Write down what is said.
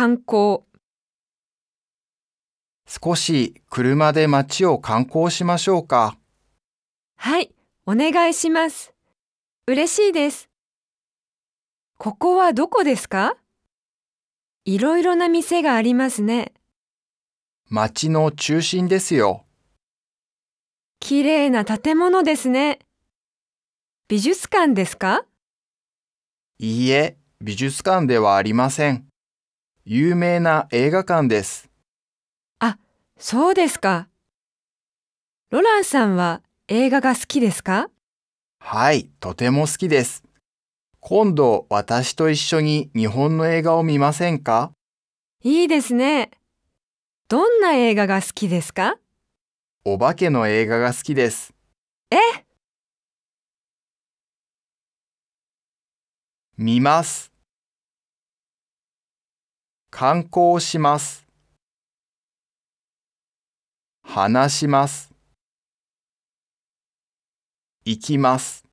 観光少し車で街を観光しましょうか。はい、お願いします。嬉しいです。ここはどこですかいろいろな店がありますね。街の中心ですよ。綺麗な建物ですね。美術館ですかいいえ、美術館ではありません。有名な映画館です。あ、そうですか。ロランさんは映画が好きですかはい、とても好きです。今度私と一緒に日本の映画を見ませんかいいですね。どんな映画が好きですかお化けの映画が好きです。え見ます。観光します。話します。行きます。